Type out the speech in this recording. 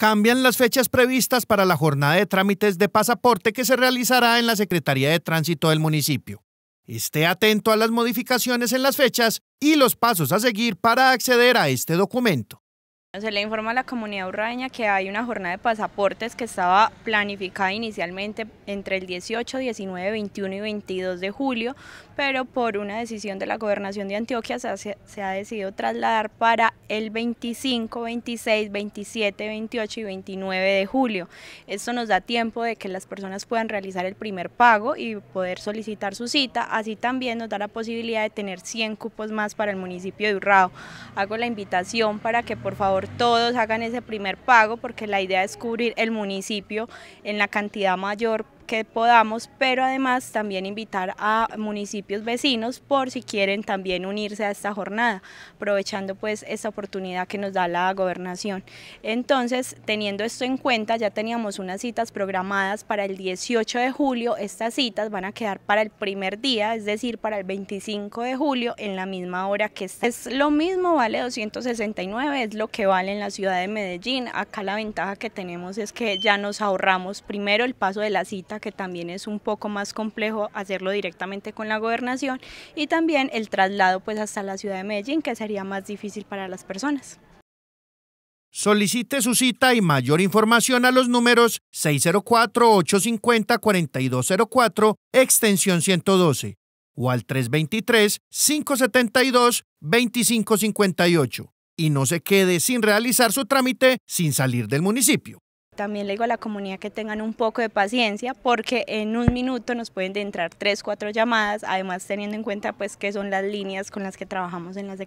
cambian las fechas previstas para la jornada de trámites de pasaporte que se realizará en la Secretaría de Tránsito del municipio. Esté atento a las modificaciones en las fechas y los pasos a seguir para acceder a este documento. Se le informa a la comunidad urraña que hay una jornada de pasaportes que estaba planificada inicialmente entre el 18, 19, 21 y 22 de julio, pero por una decisión de la gobernación de Antioquia se ha, decidido trasladar para el 25, 26, 27, 28 y 29 de julio. Esto nos da tiempo de que las personas puedan realizar el primer pago y poder solicitar su cita, así también nos da la posibilidad de tener 100 cupos más para el municipio de Urrao. Hago la invitación para que por favor todos hagan ese primer pago porque la idea es cubrir el municipio en la cantidad mayor que podamos, pero además también invitar a municipios vecinos por si quieren también unirse a esta jornada, aprovechando pues esta oportunidad que nos da la gobernación. Entonces, teniendo esto en cuenta, ya teníamos unas citas programadas para el 18 de julio, estas citas van a quedar para el primer día, es decir, para el 25 de julio en la misma hora que está. Es lo mismo, vale 269, es lo que vale en la ciudad de Medellín. Acá la ventaja que tenemos es que ya nos ahorramos primero el paso de la cita que también es un poco más complejo hacerlo directamente con la gobernación y también el traslado pues hasta la ciudad de Medellín que sería más difícil para las personas. Solicite su cita y mayor información a los números 604-850-4204, extensión 112, o al 323-572-2558, y no se quede sin realizar su trámite sin salir del municipio también le digo a la comunidad que tengan un poco de paciencia porque en un minuto nos pueden entrar tres, cuatro llamadas, además teniendo en cuenta pues que son las líneas con las que trabajamos en las